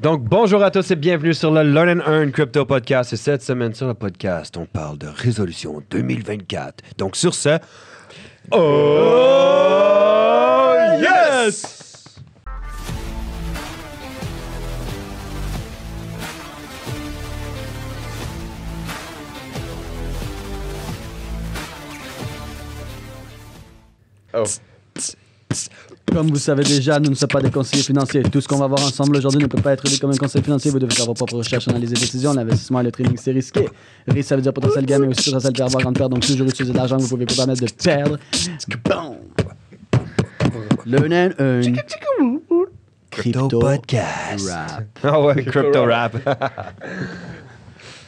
Donc, bonjour à tous et bienvenue sur le Learn and Earn Crypto Podcast. Et cette semaine sur le podcast, on parle de résolution 2024. Donc, sur ce, oh, oh yes! Oh. Comme vous le savez déjà, nous ne sommes pas des conseillers financiers. Tout ce qu'on va voir ensemble aujourd'hui ne peut pas être vu comme un conseil financier. Vous devez faire vos propres recherches, analyser les décisions. L'investissement et le trading, c'est risqué. Risque, ça veut dire potentiel gain, mais aussi potentiel perdre, grande perte. Donc, toujours utiliser de l'argent que vous pouvez vous permettre de perdre. Bon! Le Crypto, Podcast. Oh Crypto Rap.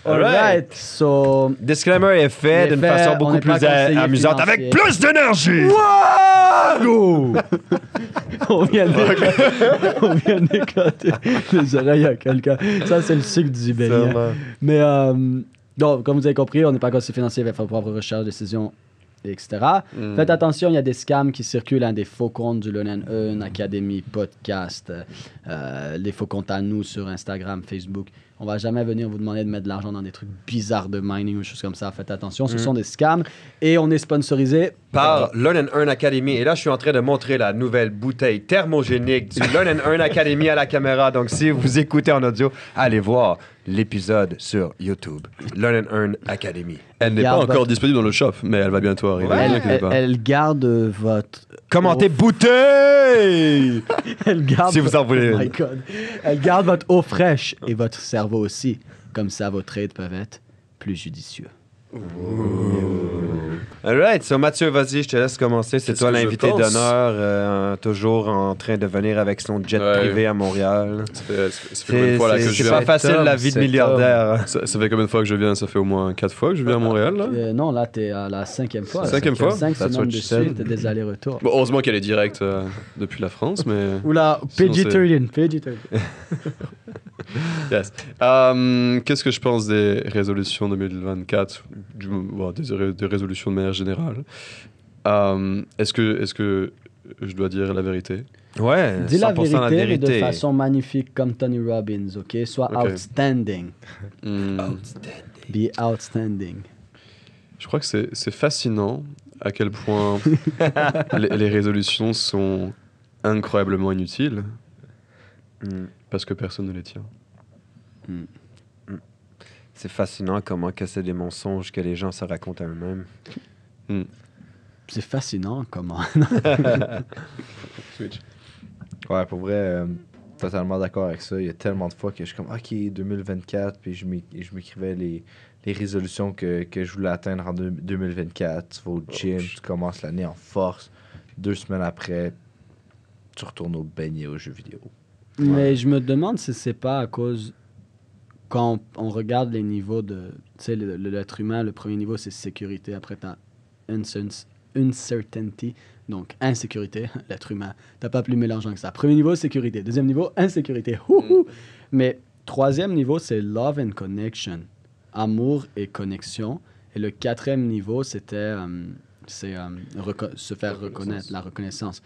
Alright. So, Disclaimer est fait d'une façon beaucoup plus amusante, avec plus d'énergie. Wow! on vient d'éclater les oreilles à quelqu'un. Ça, c'est le sucre du Sibérien. Mais euh, donc, comme vous avez compris, on n'est pas conseiller financier avec vos propres recherches, décisions, etc. Hmm. Faites attention, il y a des scams qui circulent, dans hein, des faux comptes du Lunan 1, Academy, podcast, euh, les faux comptes à nous sur Instagram, Facebook. On va jamais venir vous demander de mettre de l'argent dans des trucs bizarres de mining ou des choses comme ça. Faites attention, ce mm. sont des scams. Et on est sponsorisé par Learn and Earn Academy. Et là, je suis en train de montrer la nouvelle bouteille thermogénique du Learn and Earn Academy à la caméra. Donc, si vous écoutez en audio, allez voir l'épisode sur YouTube. Learn and Earn Academy. Elle n'est pas encore disponible dans le shop, mais elle va bientôt arriver. Elle, garde votre. Commentez bouteille Elle garde. Si vous en voulez. Oh elle garde votre eau fraîche et votre cerveau aussi. Comme ça, vos trades peuvent être plus judicieux. Alright, so Mathieu, vas-y, je te laisse commencer. C'est toi l'invité d'honneur, euh, toujours en train de venir avec son jet privé à Montréal. C'est pas facile la vie de milliardaire. ça, fait combien de fois que je viens Ça fait au moins quatre fois que je viens à ah, Montréal. Euh, non, là, t'es à la cinquième fois. Cinquième fois? Cinq semaines de des allers-retours. Bon, heureusement qu'elle est directe euh, depuis la France, mais. Oula, pg Yes. Um, qu'est-ce que je pense des résolutions 2024 des, des, résolutions de manière générale. Euh, est-ce que, est que je dois dire la vérité Ouais, Dis 100 la, vérité, la vérité, de façon magnifique comme Tony Robbins, ok Sois outstanding. outstanding. Hmm. Be outstanding. Je crois que c'est fascinant à quel point les, résolutions sont incroyablement inutiles hmm. parce que personne ne les tient. Hmm c'est fascinant comment que c'est des mensonges que les gens se racontent à eux-mêmes. Hmm. C'est fascinant comment. ouais, pour vrai, euh, totalement d'accord avec ça. Il y a tellement de fois que je suis comme, OK, 2024, puis je m'écrivais les, résolutions que, je voulais atteindre en 2024. Tu vas au oh, gym, tu commences l'année en force. Deux semaines après, tu retournes au beignet aux jeux vidéo. Mais je me demande si c'est pas à cause quand on, regarde les niveaux de. l'être humain, le premier niveau, c'est sécurité. Après, tu as uncertainty, donc insécurité, l'être humain. T'as pas plus mélangeant que ça. Premier niveau, sécurité. Deuxième niveau, insécurité. Mais troisième niveau, c'est love and connection, amour et connexion. Et le quatrième niveau, c'était euh, c'est euh, se faire reconnaître, la reconnaissance.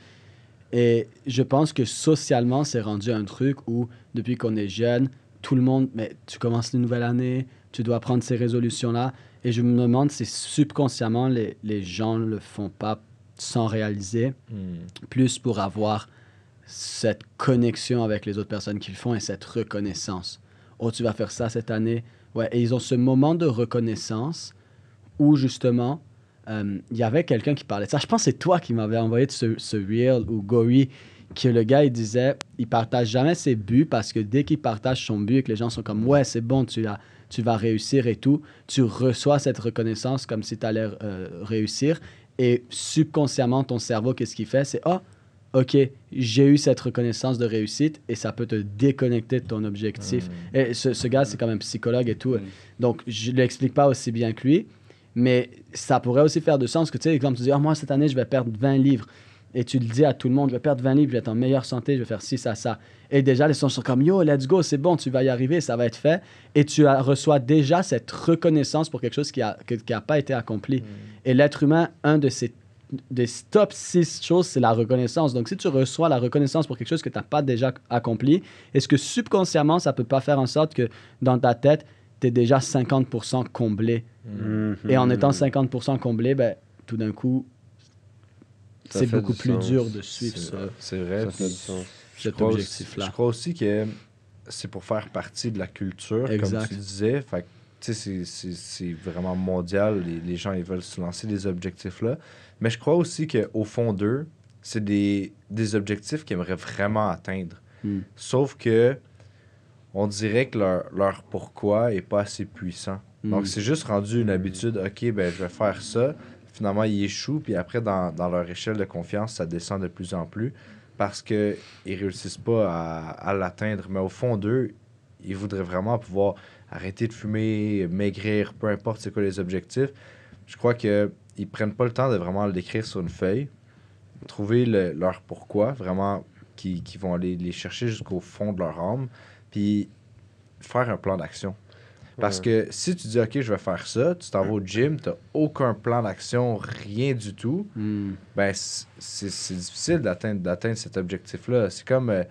Et je pense que socialement, c'est rendu un truc où depuis qu'on est jeune, tout le monde, mais tu commences une nouvelle année, tu dois prendre ces résolutions-là. Et je me demande si subconsciemment, les, les gens ne le font pas sans réaliser, hmm. plus pour avoir cette connexion avec les autres personnes qu'ils font et cette reconnaissance. Oh, tu vas faire ça cette année. Ouais, et ils ont ce moment de reconnaissance où justement, euh, il y avait quelqu'un qui parlait de ça. Je pense que c'est toi qui m'avais envoyé ce, ce reel où Gory que le gars, il disait, il partage jamais ses buts parce que dès qu'il partage son but que les gens sont comme, ouais, c'est bon, tu, tu vas réussir et tout, tu reçois cette reconnaissance comme si tu allais euh, réussir. Et subconsciemment, ton cerveau, qu'est-ce qu'il fait C'est, oh, OK, j'ai eu cette reconnaissance de réussite et ça peut te déconnecter de ton objectif. Hmm. Et ce, gars, c'est quand même psychologue et tout. Hmm. Donc, je ne l'explique pas aussi bien que lui, mais ça pourrait aussi faire de sens que, tu sais, exemple, tu dis, ah, moi, cette année, je vais perdre 20 livres et tu le dis à tout le monde, je vais perdre 20 livres, je vais être en meilleure santé, je vais faire ci, à ça. Et déjà, les gens sont comme, yo, let's go, c'est bon, tu vas y arriver, ça va être fait. Et tu reçois déjà cette reconnaissance pour quelque chose qui n'a pas été accompli. Mm. Et l'être humain, un de ses des top 6 choses, c'est la reconnaissance. Donc, si tu reçois la reconnaissance pour quelque chose que tu n'as pas déjà accompli, est-ce que subconsciemment, ça ne peut pas faire en sorte que dans ta tête, tu es déjà 50% comblé? Mm-hmm. Et en étant 50% comblé, ben, tout d'un coup, c'est beaucoup plus dur de suivre ça. C'est vrai, cet objectif-là. Je crois aussi que c'est pour faire partie de la culture, comme tu disais. Fait c'est vraiment mondial. Les, gens, ils veulent se lancer des objectifs-là. Mais je crois aussi qu'au fond d'eux, c'est des, des, objectifs qu'ils aimeraient vraiment atteindre. Hmm. Sauf que on dirait que leur, leur pourquoi est pas assez puissant. Donc, hmm. c'est juste rendu une habitude. OK, ben je vais faire ça finalement, ils échouent, puis après, dans, leur échelle de confiance, ça descend de plus en plus parce qu'ils ne réussissent pas à, l'atteindre. Mais au fond d'eux, ils voudraient vraiment pouvoir arrêter de fumer, maigrir, peu importe c'est quoi les objectifs. Je crois qu'ils ne prennent pas le temps de vraiment l'écrire décrire sur une feuille, trouver leur pourquoi, vraiment, qui, qui vont aller les chercher jusqu'au fond de leur âme, puis faire un plan d'action. Parce que si tu dis, OK, je vais faire ça, tu t'en vas au gym, tu n'as aucun plan d'action, rien du tout, hmm. ben, c'est difficile d'atteindre cet objectif-là. C'est comme euh,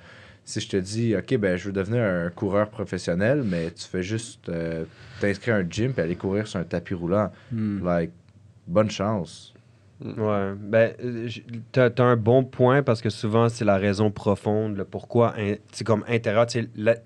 si je te dis, OK, ben, je veux devenir un coureur professionnel, mais tu fais juste euh, t'inscrire à un gym et aller courir sur un tapis roulant. Hmm. Like, bonne chance. Hmm. Ouais, ben, euh, t'as as un bon point parce que souvent c'est la raison profonde, le pourquoi, c'est comme intérieur, tu sais,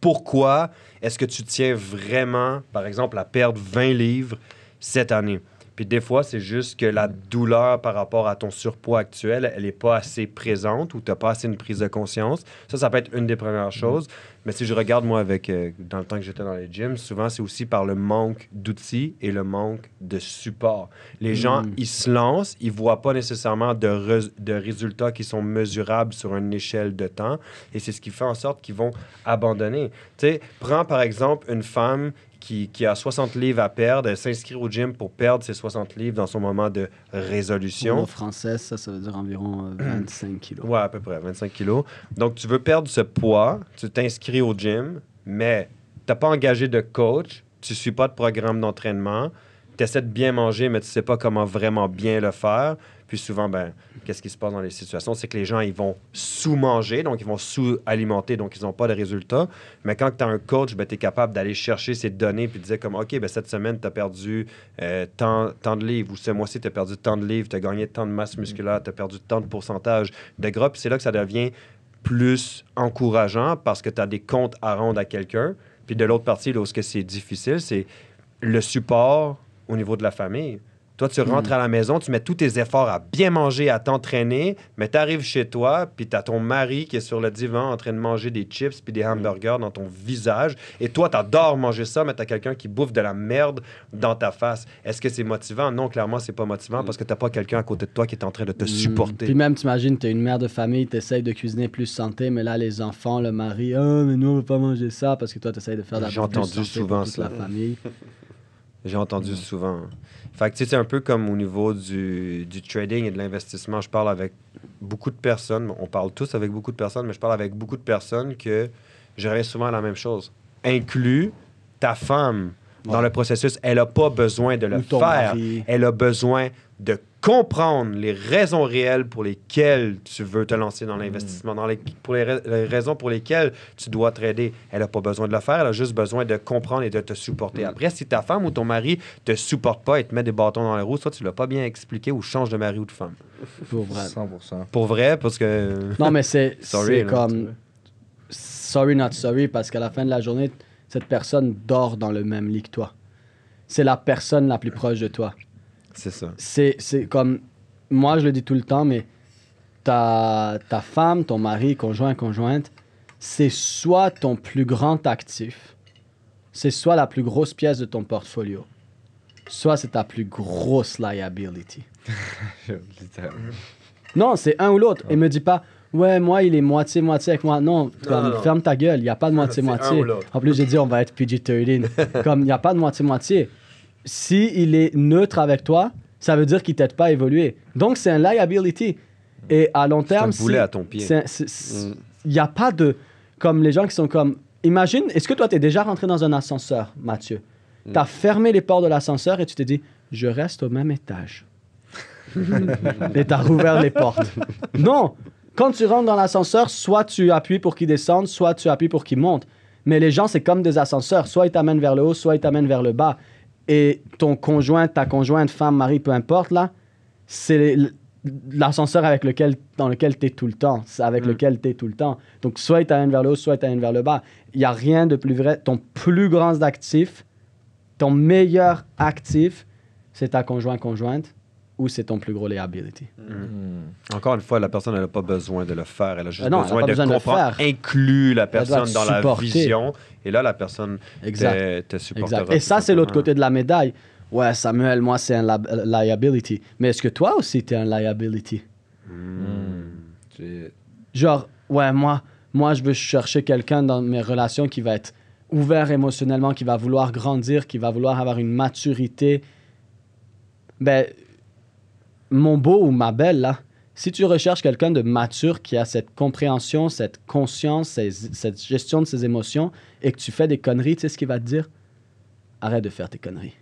pourquoi est-ce que tu tiens vraiment, par exemple, à perdre 20 livres cette année? Puis des fois, c'est juste que la douleur par rapport à ton surpoids actuel, elle n'est pas assez présente ou tu n'as pas assez une prise de conscience. Ça, ça peut être une des premières mm-hmm. choses. Mais si je regarde, moi, avec euh, dans le temps que j'étais dans les gyms, souvent, c'est aussi par le manque d'outils et le manque de support. Les gens, mm. ils se lancent, ils ne voient pas nécessairement de, de résultats qui sont mesurables sur une échelle de temps. Et c'est ce qui fait en sorte qu'ils vont abandonner. Tu sais, prends par exemple une femme qui, a 60 livres à perdre, s'inscrit au gym pour perdre ses 60 livres dans son moment de résolution. En français, ça, ça veut dire environ 25 euh, kilos. Ouais, à peu près, 25 kilos. Donc, tu veux perdre ce poids, tu t'inscris au gym, mais tu n'as pas engagé de coach, tu ne suis pas de programme d'entraînement, tu essaies de bien manger, mais tu ne sais pas comment vraiment bien le faire. Puis souvent, ben, qu'est-ce qui se passe dans les situations? C'est que les gens, ils vont sous-manger, donc ils vont sous-alimenter, donc ils n'ont pas de résultats. Mais quand tu as un coach, ben, tu es capable d'aller chercher ces données puis de dire comme, OK, ben, cette semaine, tu as perdu euh, tant, tant, de livres ou ce mois-ci, tu as perdu tant de livres, tu as gagné tant de masse musculaire, tu as perdu tant de pourcentage de gras. Puis c'est là que ça devient plus encourageant parce que tu as des comptes à rendre à quelqu'un. Puis de l'autre partie, là que c'est difficile, c'est le support au niveau de la famille. Toi, tu rentres mm. à la maison, tu mets tous tes efforts à bien manger, à t'entraîner, mais tu arrives chez toi, puis tu as ton mari qui est sur le divan en train de manger des chips puis des mm. hamburgers dans ton visage. Et toi, tu adores manger ça, mais tu as quelqu'un qui bouffe de la merde dans ta face. Est-ce que c'est motivant? Non, clairement, c'est pas motivant mm. parce que t'as pas quelqu'un à côté de toi qui est en train de te supporter. Puis même, tu t'es une mère de famille, t'essayes de cuisiner plus santé, mais là, les enfants, le mari, ah, mais nous, on veut pas manger ça parce que toi, t'essayes de faire de la J'ai entendu souvent pour la famille. J'ai entendu souvent. Fait que c'est un peu comme au niveau du, du trading et de l'investissement. Je parle avec beaucoup de personnes. On parle tous avec beaucoup de personnes, mais je parle avec beaucoup de personnes que je reviens souvent à la même chose. Inclus ta femme dans le processus. Elle n'a pas besoin de le faire. Elle a besoin de comprendre les raisons réelles pour lesquelles tu veux te lancer dans mm. l'investissement, dans les, pour les, raisons pour lesquelles tu dois trader. Elle n'a pas besoin de le faire, elle a juste besoin de comprendre et de te supporter. Mm. Après, si ta femme ou ton mari te supporte pas et te met des bâtons dans les roues, soit tu l'as pas bien expliqué ou change de mari ou de femme. Pour vrai. Pour vrai, parce que... Non, mais c'est comme... Sorry, not sorry, parce qu'à la fin de la journée, cette personne dort dans le même lit que toi. C'est la personne la plus proche de toi. C'est ça. C'est comme. Moi, je le dis tout le temps, mais ta, ta femme, ton mari, conjoint, conjointe, c'est soit ton plus grand actif, c'est soit la plus grosse pièce de ton portfolio, soit c'est ta plus grosse liability. non, c'est un ou l'autre. Et me dis pas, ouais, moi, il est moitié-moitié avec moi. Non, non. ferme ta gueule, il n'y a pas de moitié-moitié. En plus, j'ai dit, on va être PG-13. comme, il n'y a pas de moitié-moitié si il est neutre avec toi, ça veut dire qu'il t'aide pas à évoluer. Donc c'est un liability. Et à long terme, c'est à ton pied. Mm. Il n'y a pas de comme les gens qui sont comme imagine, est-ce que toi tu es déjà rentré dans un ascenseur, Mathieu mm. Tu as fermé les portes de l'ascenseur et tu t'es dit je reste au même étage. et tu as rouvert les portes. non, quand tu rentres dans l'ascenseur, soit tu appuies pour qu'il descende, soit tu appuies pour qu'il monte. Mais les gens, c'est comme des ascenseurs. Soit ils t'amènent vers le haut, soit ils t'amènent vers le bas et ton conjoint, ta conjointe, femme, mari, peu importe, là, c'est l'ascenseur avec lequel, dans lequel tu es tout le temps, avec mm. lequel tu es tout le temps. Donc, soit il une vers le haut, soit il une vers le bas. Il n'y a rien de plus vrai. Ton plus grand actif, ton meilleur actif, c'est ta conjointe-conjointe où c'est ton plus gros liability. Hmm. Encore une fois, la personne n'a pas besoin de le faire, elle a juste ah besoin, a de besoin, de comprendre, la personne dans la vision, et là, la personne est te, supportera. Et ça, c'est l'autre côté de la médaille. Ouais, Samuel, moi, c'est un liability. Mais est-ce que toi aussi, es un liability? Hmm. Genre, ouais, moi, moi, je veux chercher quelqu'un dans mes relations qui va être ouvert émotionnellement, qui va vouloir grandir, qui va vouloir avoir une maturité. Ben, mon beau ou ma belle, là, si tu recherches quelqu'un de mature qui a cette compréhension, cette conscience, cette gestion de ses émotions, et que tu fais des conneries, tu sais ce qu'il va te dire? Arrête de faire tes conneries.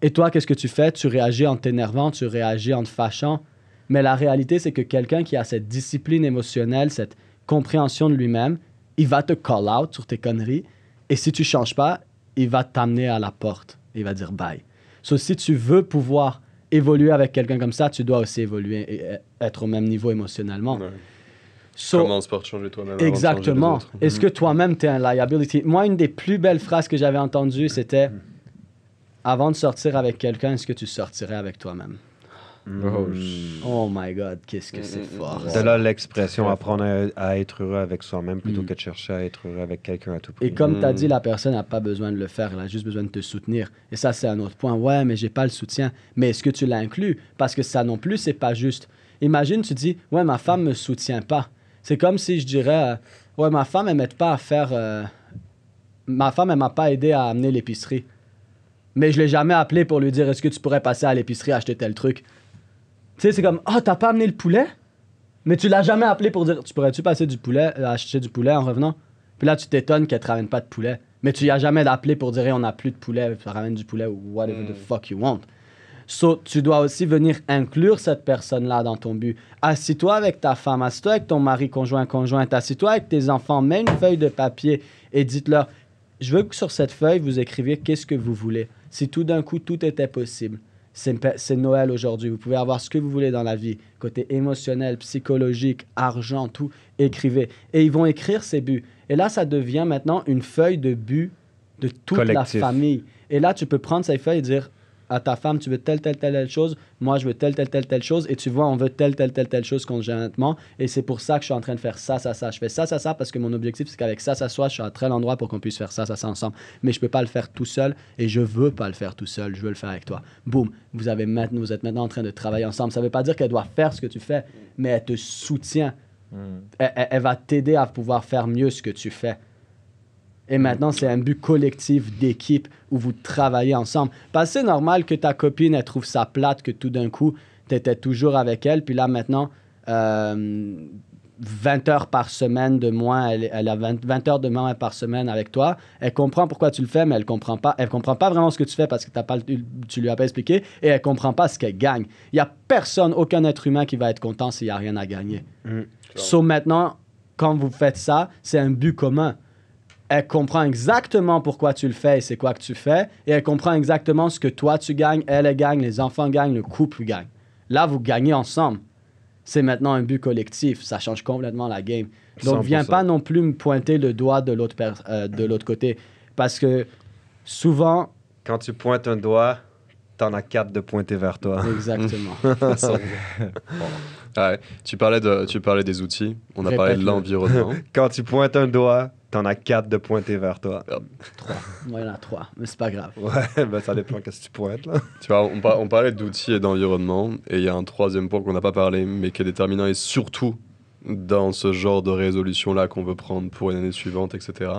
Et toi, qu'est-ce que tu fais? Tu réagis en t'énervant, tu réagis en te fâchant. Mais la réalité, c'est que quelqu'un qui a cette discipline émotionnelle, cette compréhension de lui-même, il va te call out sur tes conneries. Et si tu changes pas, il va t'amener à la porte. Il va dire bye. si tu veux pouvoir évoluer avec quelqu'un comme ça, tu dois aussi évoluer et être au même niveau émotionnellement. Commence par changer toi-même. Exactement. Est-ce mhm. que toi-même, tu es un liability? Moi, une des plus belles phrases que j'avais entendues, c'était mhm. Avant de sortir avec quelqu'un, est-ce que tu sortirais avec toi-même? Oh, my god, qu'est-ce que c'est fort. De là l'expression apprendre à, être heureux avec soi-même plutôt mm. que de chercher à être heureux avec quelqu'un à tout prix. Et comme tu as mm. dit, la personne n'a pas besoin de le faire, elle a juste besoin de te soutenir. Et ça, c'est un autre point. Ouais, mais j'ai pas le soutien. Mais est-ce que tu l'inclus Parce que ça non plus, c'est pas juste. Imagine, tu dis, ouais, ma femme me soutient pas. C'est comme si je dirais, euh, ouais, ma femme, elle m'aide pas à faire. Euh, ma femme, elle m'a pas aidé à amener l'épicerie. Mais je l'ai jamais appelé pour lui dire, est-ce que tu pourrais passer à l'épicerie acheter tel truc tu sais, c'est comme, ah, oh, t'as pas amené le poulet? Mais tu l'as jamais appelé pour dire, tu pourrais-tu passer du poulet, euh, acheter du poulet en revenant? Puis là, tu t'étonnes qu'elle te ramène pas de poulet. Mais tu y as jamais appelé pour dire, on n'a plus de poulet, tu ramènes du poulet ou whatever the hmm. fuck you want. So, tu dois aussi venir inclure cette personne-là dans ton but. Assis-toi avec ta femme, assis-toi avec ton mari, conjoint, conjointe, assis-toi avec tes enfants, mets une feuille de papier et dites-leur, je veux que sur cette feuille, vous écriviez qu'est-ce que vous voulez. Si tout d'un coup, tout était possible c'est Noël aujourd'hui. Vous pouvez avoir ce que vous voulez dans la vie, côté émotionnel, psychologique, argent, tout. Écrivez. Et ils vont écrire ces buts. Et là, ça devient maintenant une feuille de but de toute la famille. Et là, tu peux prendre ces feuilles et dire à ta femme, tu veux telle, telle, telle, telle chose, moi je veux telle, telle, telle, telle chose, et tu vois, on veut telle, telle, telle, telle chose conjointement. et c'est pour ça que je suis en train de faire ça, ça, ça. Je fais ça, ça, ça, parce que mon objectif, c'est qu'avec ça, ça soit, je suis à très endroit pour qu'on puisse faire ça, ça, ça ensemble. Mais je peux pas le faire tout seul, et je veux pas le faire tout seul, je veux le faire avec toi. Boum, vous, avez maintenant, vous êtes maintenant en train de travailler ensemble. Ça ne veut pas dire qu'elle doit faire ce que tu fais, mais elle te soutient. Hmm. elle va t'aider à pouvoir faire mieux ce que tu fais. Et maintenant, c'est un but collectif d'équipe où vous travaillez ensemble. Parce c'est normal que ta copine, elle trouve ça plate, que tout d'un coup, tu étais toujours avec elle. Puis là, maintenant, 20 euh, heures par semaine de moins, elle, a 20, heures de moins par semaine avec toi. Elle comprend pourquoi tu le fais, mais elle comprend pas. Elle comprend pas vraiment ce que tu fais parce que tu pas, tu lui as pas expliqué et elle comprend pas ce qu'elle gagne. Il n'y a personne, aucun être humain qui va être content s'il n'y a rien à gagner. Mmh, Sauf maintenant, quand vous faites ça, c'est un but commun elle comprend exactement pourquoi tu le fais et c'est quoi que tu fais, et elle comprend exactement ce que toi tu gagnes, elle, gagne, les enfants gagnent, le couple gagne. Là, vous gagnez ensemble. C'est maintenant un but collectif, ça change complètement la game. Donc, viens pas non plus me pointer le doigt de l'autre euh, de l'autre côté, parce que souvent. Quand tu pointes un doigt, t'en as quatre de pointer vers toi. Exactement. tu parlais de, tu parlais des outils. On a parlé de l'environnement. Quand tu pointes un doigt, T'en as quatre de pointer vers toi. Trois. Moi, il y en a trois, mais c'est pas grave. Ouais, ben ça dépend qu'est-ce que tu pointes, là. Tu vois, on, on parlait d'outils et d'environnement, et il y a un troisième point qu'on n'a pas parlé, mais qui est déterminant, et surtout dans ce genre de résolution-là qu'on veut prendre pour une année suivante, etc.,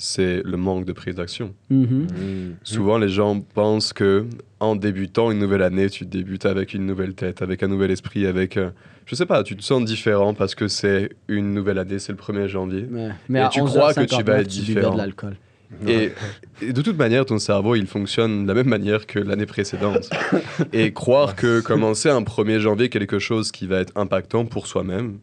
c'est le manque de prise d'action. Mm-hmm. Mm-hmm. Souvent, les gens pensent que en débutant une nouvelle année, tu débutes avec une nouvelle tête, avec un nouvel esprit, avec Je euh, je sais pas, tu te sens différent parce que c'est une nouvelle année, c'est le 1er janvier. Mais tu crois que tu vas être différent. de Et, de toute manière, ton cerveau, il fonctionne de la même manière que l'année précédente. et croire que commencer un 1er janvier quelque chose qui va être impactant pour soi-même,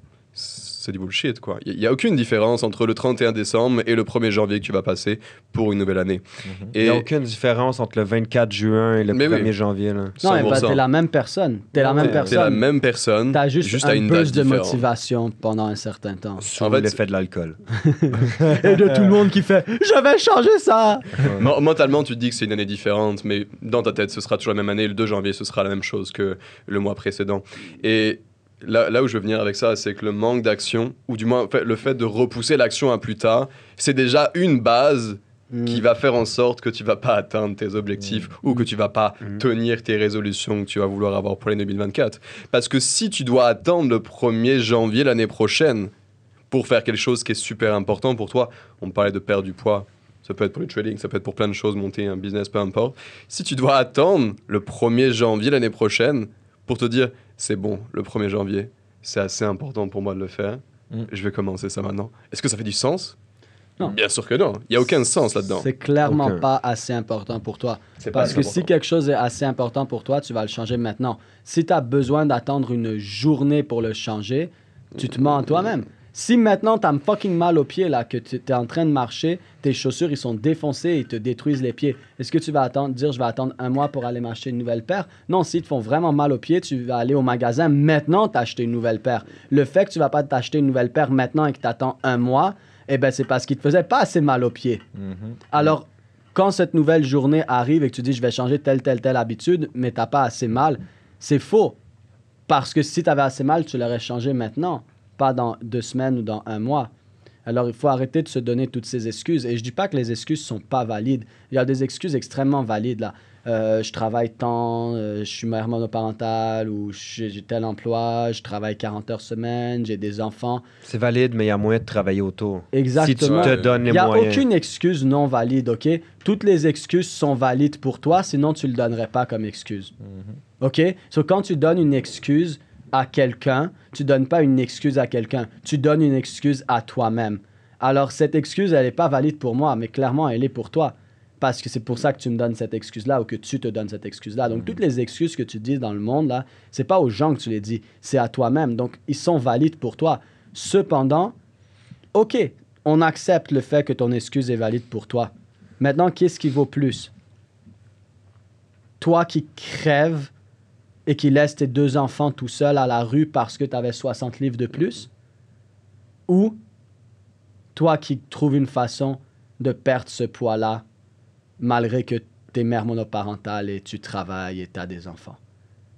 c'est du bullshit, quoi. Il n'y a, aucune différence entre le 31 décembre et le 1er janvier que tu vas passer pour une nouvelle année. Il mhm. n'y a aucune différence entre le 24 juin et le 1er janvier. Là. Non, mais t'es la même personne. T'es la même personne. la même personne. T'as juste, juste, un à une de motivation pendant un certain temps. Sur l'effet de l'alcool. et de tout le monde qui fait « Je vais changer ça! Mentalement, tu te dis que c'est une année différente, mais dans ta tête, ce sera toujours la même année. Le 2 janvier, ce sera la même chose que le mois précédent. Et là, où je veux venir avec ça, c'est que le manque d'action, ou du moins le fait de repousser l'action à plus tard, c'est déjà une base mm. qui va faire en sorte que tu vas pas atteindre tes objectifs mm. ou que tu vas pas mm. tenir tes résolutions que tu vas vouloir avoir pour l'année 2024. Parce que si tu dois attendre le 1er janvier l'année prochaine pour faire quelque chose qui est super important pour toi, on parlait de perdre du poids, ça peut être pour le trading, ça peut être pour plein de choses, monter un business, peu importe. Si tu dois attendre le 1er janvier l'année prochaine pour te dire c'est bon, le 1er janvier, c'est assez important pour moi de le faire. Mm. Je vais commencer ça maintenant. Est-ce que ça fait du sens non. Bien sûr que non. Il n'y a aucun sens là-dedans. C'est clairement pas assez important pour toi. Parce que si quelque chose est assez important pour toi, tu vas le changer maintenant. Si tu as besoin d'attendre une journée pour le changer, tu te mens à toi-même. Si maintenant t'as fucking mal au pied là, que tu es en train de marcher, tes chaussures ils sont défoncées et te détruisent les pieds, est-ce que tu vas attendre, dire je vais attendre un mois pour aller m'acheter une nouvelle paire Non, s'ils te font vraiment mal au pied, tu vas aller au magasin maintenant t'acheter une nouvelle paire. Le fait que tu vas pas t'acheter une nouvelle paire maintenant et que tu un mois, eh ben c'est parce qu'il te faisait pas assez mal au pied. Mm-hmm. Alors quand cette nouvelle journée arrive et que tu dis je vais changer telle, telle, telle habitude, mais t'as pas assez mal, c'est faux. Parce que si t'avais assez mal, tu l'aurais changé maintenant pas dans deux semaines ou dans un mois. Alors il faut arrêter de se donner toutes ces excuses. Et je ne dis pas que les excuses ne sont pas valides. Il y a des excuses extrêmement valides là. Euh, je travaille tant, euh, je suis mère monoparentale ou j'ai tel emploi, je travaille 40 heures semaine, j'ai des enfants. C'est valide, mais il y a moyen de travailler autour. Exactement. Si tu te donnes Il n'y a aucune excuse non valide, OK? Toutes les excuses sont valides pour toi, sinon tu ne le donnerais pas comme excuse. Mhm. OK? So, quand tu donnes une excuse, à quelqu'un, tu donnes pas une excuse à quelqu'un, tu donnes une excuse à toi-même. Alors cette excuse, elle n'est pas valide pour moi, mais clairement, elle est pour toi. Parce que c'est pour ça que tu me donnes cette excuse-là ou que tu te donnes cette excuse-là. Donc, mm. toutes les excuses que tu dis dans le monde, là, c'est pas aux gens que tu les dis, c'est à toi-même. Donc, ils sont valides pour toi. Cependant, OK, on accepte le fait que ton excuse est valide pour toi. Maintenant, qu'est-ce qui vaut plus Toi qui crèves et qui laisse tes deux enfants tout seuls à la rue parce que tu avais 60 livres de plus, ou toi qui trouves une façon de perdre ce poids-là malgré que tu es mère monoparentale et tu travailles et tu as des enfants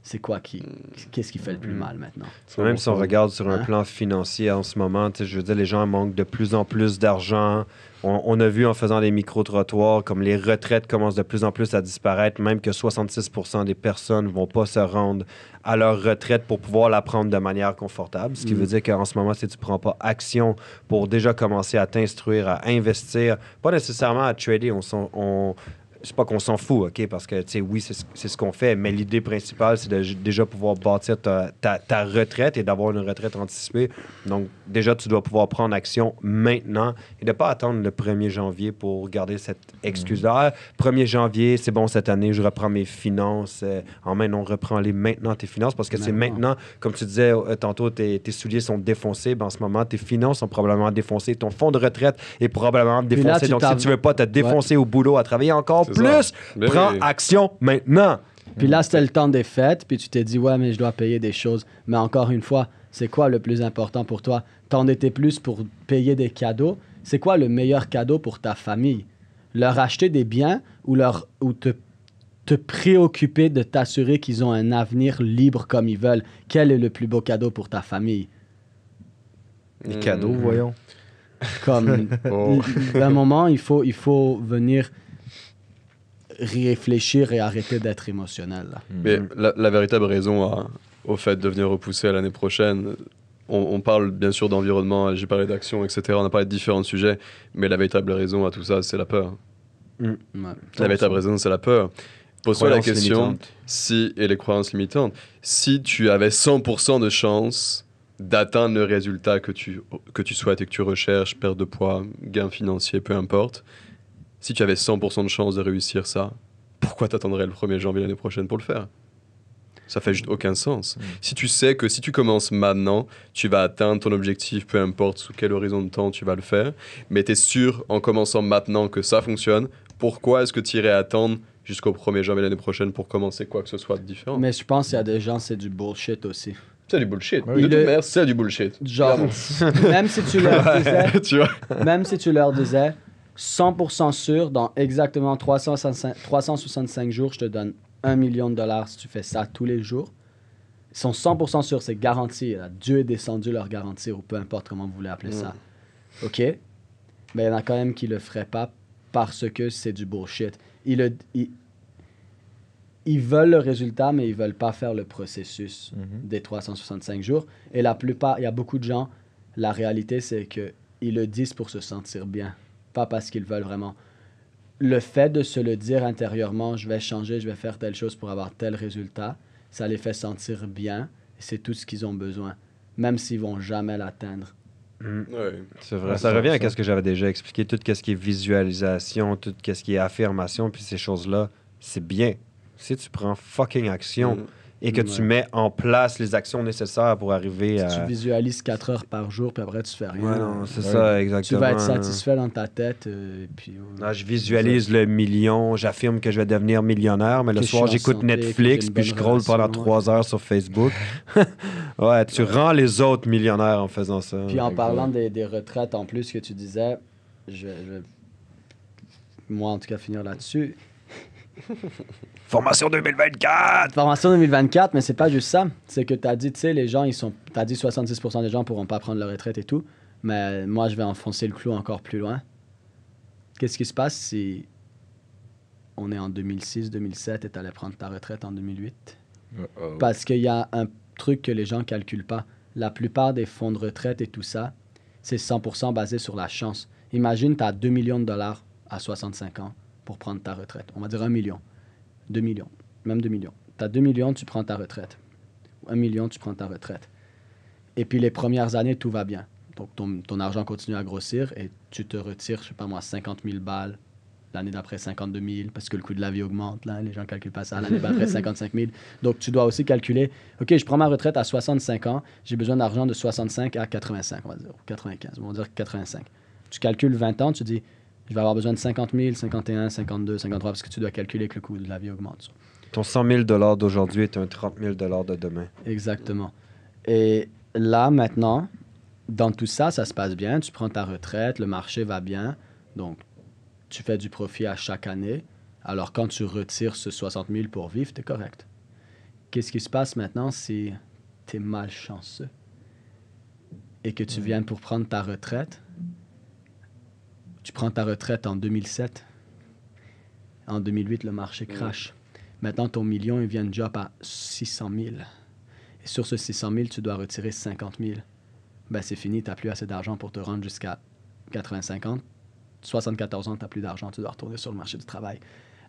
c'est quoi qui qu'est-ce qui fait le plus mm. mal maintenant même si on hein? regarde sur un plan financier en ce moment je veux dire les gens manquent de plus en plus d'argent on, a vu en faisant des micro trottoirs comme les retraites commencent de plus en plus à disparaître même que 66% des personnes vont pas se rendre à leur retraite pour pouvoir la prendre de manière confortable ce qui mm. veut dire qu'en ce moment si tu prends pas action pour déjà commencer à t'instruire à investir pas nécessairement à trader on, on c'est pas qu'on s'en fout, OK? Parce que, tu sais, oui, c'est ce qu'on fait, mais l'idée principale, c'est de déjà pouvoir bâtir ta, ta, retraite et d'avoir une retraite anticipée. Donc, déjà, tu dois pouvoir prendre action maintenant et de pas attendre le 1er janvier pour garder cette excuse-là. 1er janvier, c'est bon, cette année, je reprends mes finances. Euh, en main, on reprend les maintenant tes finances parce que c'est maintenant, comme tu disais euh, tantôt, tes, tes souliers sont défoncés. Ben, en ce moment, tes finances sont probablement défoncées. Ton fonds de retraite est probablement défoncé. Donc, si tu veux pas te défoncer au boulot à travailler encore, plus. Prends action maintenant. Puis là, c'était le temps des fêtes, puis tu t'es dit, ouais, mais je dois payer des choses. Mais encore une fois, c'est quoi le plus important pour toi étais plus pour payer des cadeaux C'est quoi le meilleur cadeau pour ta famille Leur acheter des biens ou, leur, ou te, préoccuper de t'assurer qu'ils ont un avenir libre comme ils veulent Quel est le plus beau cadeau pour ta famille hmm. Les cadeaux, voyons. Comme oh. d'un moment, il faut, il faut venir réfléchir et arrêter d'être émotionnel. Hmm. Mais hmm. la, véritable raison hein, au fait de venir repousser à l'année prochaine, on, parle bien sûr d'environnement, j'ai parlé d'action, etc. On a parlé de différents sujets, mais la véritable raison à tout ça, c'est la peur. Hmm. La véritable raison, c'est la peur. Pose-toi la question si, et les croyances limitantes, si tu avais 100% de chance d'atteindre le résultat que tu, que tu souhaites et que tu recherches, perte de poids, gain financier, peu importe, si tu avais 100% de chance de réussir ça, pourquoi t'attendrais le 1er janvier l'année prochaine pour le faire ça fait juste aucun sens. Mm. Si tu sais que si tu commences maintenant, tu vas atteindre ton objectif, peu importe sous quel horizon de temps tu vas le faire, mais tu es sûr en commençant maintenant que ça fonctionne, pourquoi est-ce que tu irais attendre jusqu'au 1er janvier l'année prochaine pour commencer quoi que ce soit de différent Mais je pense qu'il y a des gens, c'est du bullshit aussi. C'est du bullshit. De c'est du bullshit. Genre, même si tu leur disais, tu vois? même si tu leur disais, 100% sûr, dans exactement 365, jours, je te donne 1 million de dollars si tu fais ça tous les jours. Ils sont 100% sûrs, c'est garanti. Euh, Dieu est descendu leur garantir, ou peu importe comment vous voulez appeler ça. Mm. OK? Mais ben, il y en a quand même qui le feraient pas parce que c'est du bullshit. Ils, ils, veulent le résultat, mais ils ne veulent pas faire le processus mm-hmm. des 365 jours. Et la plupart, il y a beaucoup de gens, la réalité, c'est qu'ils le disent pour se sentir bien parce qu'ils veulent vraiment. Le fait de se le dire intérieurement, je vais changer, je vais faire telle chose pour avoir tel résultat, ça les fait sentir bien. C'est tout ce qu'ils ont besoin, même s'ils vont jamais l'atteindre. Hmm. C'est vrai. Ça, revient à ce que j'avais déjà expliqué, tout ce qui est visualisation, tout ce qui est affirmation, puis ces choses-là, c'est bien. Si tu prends fucking action, hmm et que tu mets en place les actions nécessaires pour arriver à. Tu visualises 4 heures par jour, puis après, tu fais rien. Ouais, c'est ça, exactement. Tu vas être satisfait dans ta tête. Euh, ah, je visualise le million, j'affirme que je vais devenir millionnaire, mais le soir, j'écoute Netflix, puis je scroll pendant 3 heures sur Facebook. ouais, tu rends les autres millionnaires en faisant ça. Puis en parlant des, retraites, en plus, que tu disais, je, moi, en tout cas, finir là-dessus Formation 2024! Formation 2024, mais c'est pas juste ça. C'est que t'as dit, tu sais, les gens, ils sont. T'as dit 66% des gens pourront pas prendre leur retraite et tout. Mais moi, je vais enfoncer le clou encore plus loin. Qu'est-ce qui se passe si on est en 2006, 2007 et t'allais prendre ta retraite en 2008? Parce qu'il y a un truc que les gens calculent pas. La plupart des fonds de retraite et tout ça, c'est 100% basé sur la chance. Imagine, tu as 2 millions de dollars à 65 ans pour prendre ta retraite. On va dire 1 million, 2 millions, même 2 millions. Tu as 2 millions, tu prends ta retraite. 1 million, tu prends ta retraite. Et puis les premières années, tout va bien. Donc ton, ton argent continue à grossir et tu te retires, je sais pas moi, 50 000 balles. L'année d'après, 52 000, parce que le coût de la vie augmente. Là, les gens calculent pas ça. L'année d'après, 55 000. Donc, tu dois aussi calculer OK, je prends ma retraite à 65 ans, j'ai besoin d'argent de 65 à 85, on va dire, ou 95, on va dire 85. Tu calcules 20 ans, tu dis je vais avoir besoin de 50 000, 51, 52, 53, parce que tu dois calculer que le coût de la vie augmente. Ton 100 000 d'aujourd'hui est un 30 000 de demain. Exactement. Et là, maintenant, dans tout ça, ça se passe bien. Tu prends ta retraite, le marché va bien. Donc, tu fais du profit à chaque année. Alors, quand tu retires ce 60 000 pour vivre, tu es correct. Qu'est-ce qui se passe maintenant si tu es malchanceux et que tu mm. viens pour prendre ta retraite tu prends ta retraite en 2007. En 2008, le marché crache. Maintenant, ton million, il vient de job à 600 000. Et sur ce 600 000, tu dois retirer 50 000. Ben, c'est fini, tu n'as plus assez d'argent pour te rendre jusqu'à 85 ans. 74 ans, tu n'as plus d'argent, tu dois retourner sur le marché du travail.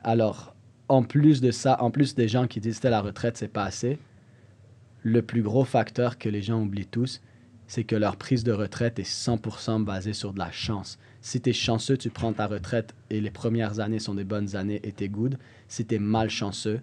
Alors, en plus de ça, en plus des gens qui disent que la retraite, c'est pas assez, le plus gros facteur que les gens oublient tous, c'est que leur prise de retraite est 100% basée sur de la chance. Si tu es chanceux, tu prends ta retraite et les premières années sont des bonnes années et t'es good. Si tu es chanceux,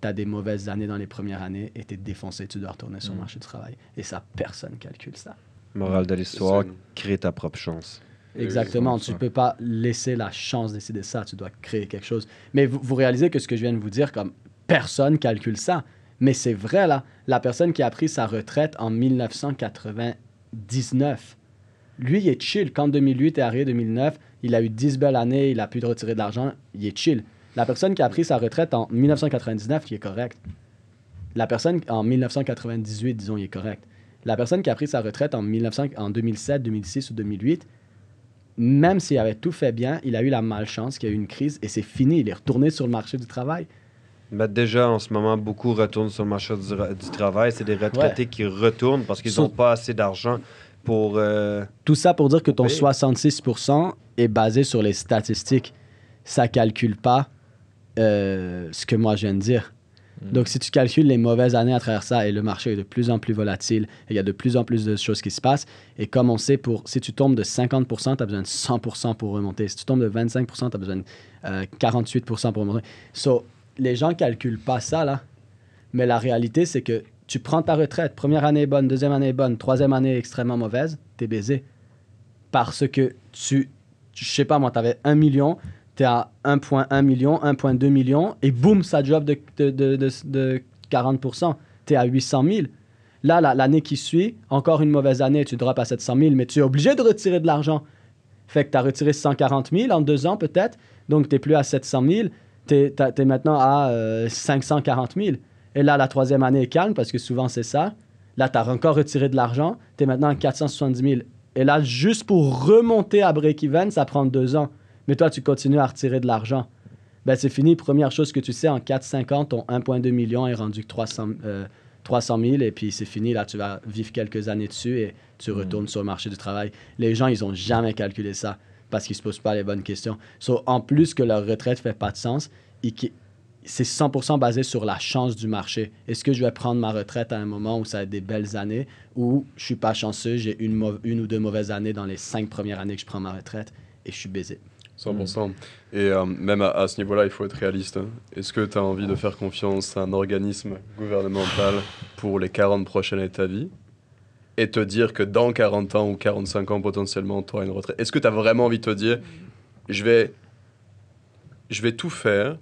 tu as des mauvaises années dans les premières années et tu es défoncé, tu dois retourner sur le mm. marché du travail. Et ça, personne calcule ça. Morale de l'histoire, crée ta propre chance. Exactement, tu ne peux pas laisser la chance décider ça, tu dois créer quelque chose. Mais vous, vous réalisez que ce que je viens de vous dire, comme personne calcule ça, mais c'est vrai là, la personne qui a pris sa retraite en 1980 19. Lui, il est chill. Quand 2008 est arrivé, 2009, il a eu 10 belles années, il a pu retirer de l'argent, il est chill. La personne qui a pris sa retraite en 1999, qui est correct. La personne en 1998, disons, il est correct. La personne qui a pris sa retraite en, en 2007, 2006 ou 2008, même s'il avait tout fait bien, il a eu la malchance qu'il y a eu une crise et c'est fini. Il est retourné sur le marché du travail. Mais déjà, en ce moment, beaucoup retournent sur le marché du, travail. C'est des retraités qui retournent parce qu'ils n'ont pas assez d'argent pour... Euh, Tout ça pour dire que ton 66% est basé sur les statistiques. Ça calcule pas euh, ce que moi je viens de dire. Mm. Donc, si tu calcules les mauvaises années à travers ça et le marché est de plus en plus volatile, et il y a de plus en plus de choses qui se passent. Et comme on sait, pour, si tu tombes de 50%, tu as besoin de 100% pour remonter. Si tu tombes de 25%, tu as besoin de 48% euh, pour remonter. So, les gens calculent pas ça, là. Mais la réalité, c'est que tu prends ta retraite, première année bonne, deuxième année bonne, troisième année extrêmement mauvaise, t'es baisé. Parce que tu, je sais pas moi, t'avais 1 million, t'es à 1,1 million, 1,2 million, et boum, ça drop de, de, de, de 40%. T'es à 800 000. Là, l'année qui suit, encore une mauvaise année, tu drops à 700 000, mais tu es obligé de retirer de l'argent. Fait que tu as retiré 140 000 en deux ans peut-être, donc tu n'es plus à 700 000 tu es, maintenant à 540 euh, 000. Et là, la troisième année est calme parce que souvent c'est ça. Là, tu as encore retiré de l'argent. Tu es maintenant à 470 000. Et là, juste pour remonter à break-even, ça prend deux ans. Mais toi, tu continues à retirer de l'argent. Ben, c'est fini. Première chose que tu sais, en 4-5 ans, ton 1,2 million est rendu 300, 300 000 et puis c'est fini. Là, tu vas vivre quelques années dessus et tu retournes sur le marché du travail. Les gens, ils n'ont jamais calculé ça parce qu'ils se posent pas les bonnes questions. en plus que leur retraite fait pas de sens, c'est 100% basé sur la chance du marché. Est-ce que je vais prendre ma retraite à un moment où ça a des belles années ou je suis pas chanceux, j'ai une, une ou deux mauvaises années dans les cinq premières années que je prends ma retraite et je suis baisé. 100%. Et euh, même à, à ce niveau-là, il faut être réaliste. Hein. Est-ce que tu as envie de faire confiance à un organisme gouvernemental pour les 40 prochaines années de ta vie et te dire que dans 40 ans ou 45 ans, potentiellement, tu auras une retraite Est-ce que tu as vraiment envie de te dire, je vais, je vais tout faire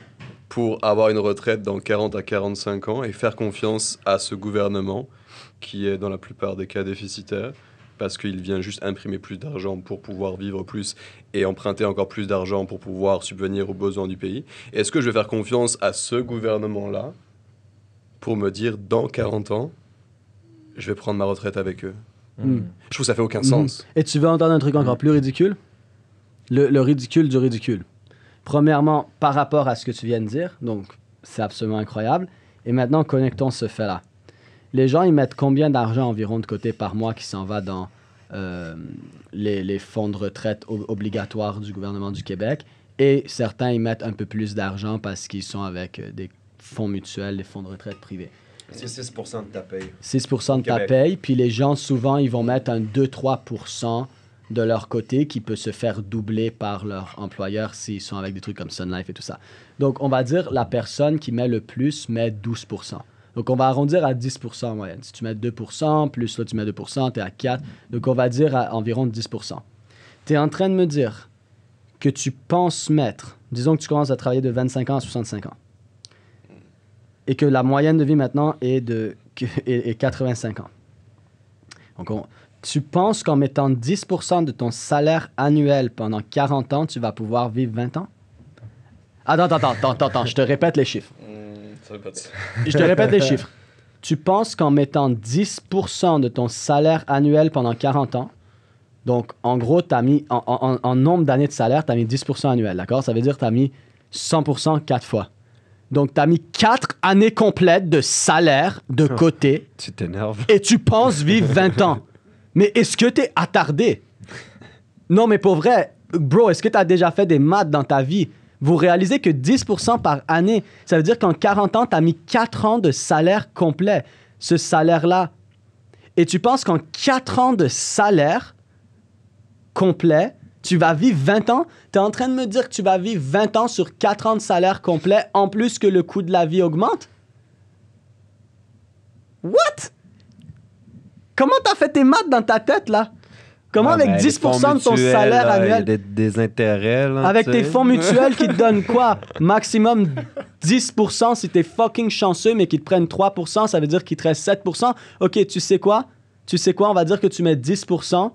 pour avoir une retraite dans 40 à 45 ans et faire confiance à ce gouvernement qui est dans la plupart des cas déficitaire parce qu'il vient juste imprimer plus d'argent pour pouvoir vivre plus et emprunter encore plus d'argent pour pouvoir subvenir aux besoins du pays. Est-ce que je vais faire confiance à ce gouvernement-là pour me dire dans 40 ans, je vais prendre ma retraite avec eux. Hmm. Hmm. Je trouve que ça fait aucun hmm. sens. Et tu veux entendre un truc encore plus ridicule? Le, ridicule du ridicule. Premièrement, par rapport à ce que tu viens de dire, donc c'est absolument incroyable. Et maintenant, connectons ce fait-là. Les gens, ils mettent combien d'argent environ de côté par mois qui s'en va dans euh, les, fonds de retraite obligatoires du gouvernement du Québec? Et certains, ils mettent un peu plus d'argent parce qu'ils sont avec euh, des fonds mutuels, des fonds de retraite privés. C'est 6 de ta paye. 6 de ta paye. Puis les gens, souvent, ils vont mettre un 2-3 de leur côté qui peut se faire doubler par leur employeur s'ils sont avec des trucs comme Sun Life et tout ça. Donc, on va dire la personne qui met le plus met 12 donc, on va arrondir à 10 en moyenne. Si tu mets 2 plus là, tu mets 2 tu es à 4 Donc, on va dire à environ 10 Tu es en train de me dire que tu penses mettre, disons que tu commences à travailler de 25 ans à 65 ans, et que la moyenne de vie maintenant est de 85 ans. Donc, tu penses qu'en mettant 10% de ton salaire annuel pendant 40 ans, tu vas pouvoir vivre 20 ans? Attends, attends, attends, attends, je te répète les chiffres. Mmh, je te répète les chiffres. Tu penses qu'en mettant 10% de ton salaire annuel pendant 40 ans, donc en gros, tu as mis, en, nombre d'années de salaire, tu as mis 10% annuel, d'accord? Ça veut dire que tu as mis 100% quatre fois. Donc, tu as mis quatre années complètes de salaire de oh, côté. Tu t'énerves. Et tu penses vivre 20 ans. Mais est-ce que tu es attardé? Non, mais pour vrai, bro, est-ce que tu as déjà fait des maths dans ta vie? Vous réalisez que 10% par année, ça veut dire qu'en 40 ans, tu as mis 4 ans de salaire complet, ce salaire-là. Et tu penses qu'en 4 ans de salaire complet, tu vas vivre 20 ans. Tu es en train de me dire que tu vas vivre 20 ans sur 4 ans de salaire complet, en plus que le coût de la vie augmente? What? Comment t'as fait tes maths dans ta tête, là? Comment ah, avec 10% ben, de ton salaire euh, annuel? Des, intérêts, là, Avec tes fonds mutuels qui te donnent quoi? Maximum 10% si t'es fucking chanceux, mais qu'ils te prennent 3%, ça veut dire qu'il te reste 7%. OK, tu sais quoi? Tu sais quoi? On va dire que tu mets 10%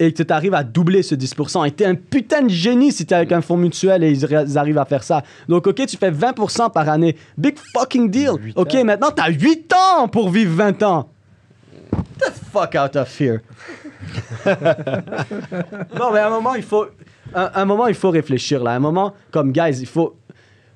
et que tu arrives à doubler ce 10%. Et t'es un putain de génie si t'es avec un fonds mutuel et ils, arrivent à faire ça. Donc, OK, tu fais 20% par année. Big fucking deal. OK, maintenant maintenant, t'as 8 ans pour vivre 20 ans. the fuck out of here. non, mais à un moment, il faut... un moment, il faut réfléchir, là. À un moment, comme, guys, il faut...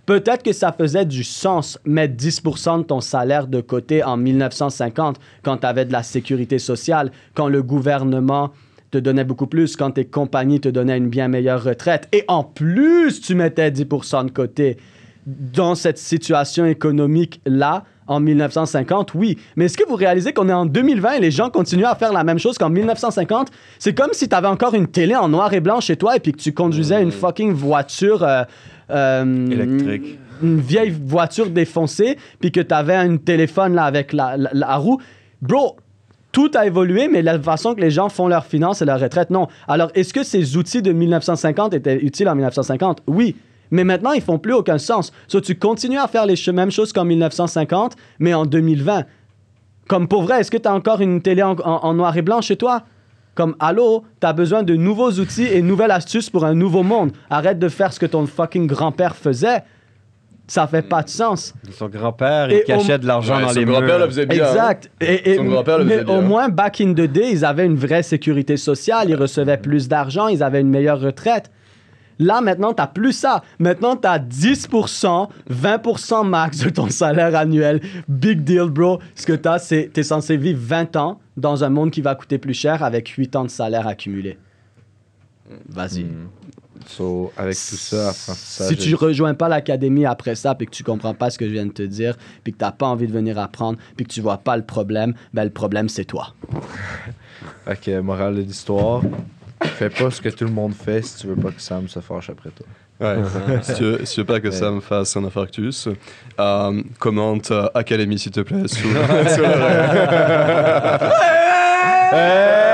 Peut-être que ça faisait du sens mettre 10% de ton salaire de côté en 1950 quand tu avais de la sécurité sociale, quand le gouvernement te donnait beaucoup plus quand tes compagnies te donnaient une bien meilleure retraite. Et en plus, tu mettais 10% de côté. Dans cette situation économique-là, en 1950, oui. Mais est-ce que vous réalisez qu'on est en 2020 et les gens continuent à faire la même chose qu'en 1950? C'est comme si tu avais encore une télé en noir et blanc chez toi et puis que tu conduisais une mmh. fucking voiture... Euh, euh, Électrique. Une vieille voiture défoncée, puis que tu avais un téléphone là, avec la roue. Bro, tout a évolué, mais la façon que les gens font leurs finances et leur retraite, non. Alors, est-ce que ces outils de 1950 étaient utiles en 1950? Oui. Mais maintenant, ils font plus aucun sens. Soit tu continues à faire les mêmes choses qu'en 1950, mais en 2020. Comme pour vrai, est-ce que tu as encore une télé en, noir et blanc chez toi? Comme allô, as besoin de nouveaux outils et nouvelles astuces pour un nouveau monde. Arrête de faire ce que ton fucking grand-père faisait. Ça fait pas de mm. sens. Son grand-père, il cachait de l'argent dans les murs. bien. Exact. Et, son grand-père le faisait bien. Hein. Au moins, back in the day, ils avaient une vraie sécurité sociale, ils recevaient mm. plus d'argent, ils avaient une meilleure retraite. Là, maintenant, tu plus ça. Maintenant, tu as 10%, 20% max de ton salaire annuel. Big deal, bro. Ce que tu as, c'est tu es censé vivre 20 ans dans un monde qui va coûter plus cher avec 8 ans de salaire accumulé. Vas-y. Mm avec tout ça, Si tu rejoins pas l'académie après ça, puis que tu comprends pas ce que je viens de te dire, puis que tu n'as pas envie de venir apprendre, puis que tu vois pas le problème, ben le problème, c'est toi. ok morale de l'histoire, fais pas ce que tout le monde fait si tu veux pas que Sam se fâche après toi. Ouais. si, tu veux, veux, pas que Sam fasse un infarctus, euh, commente euh, Académie s'il te plaît sous, ouais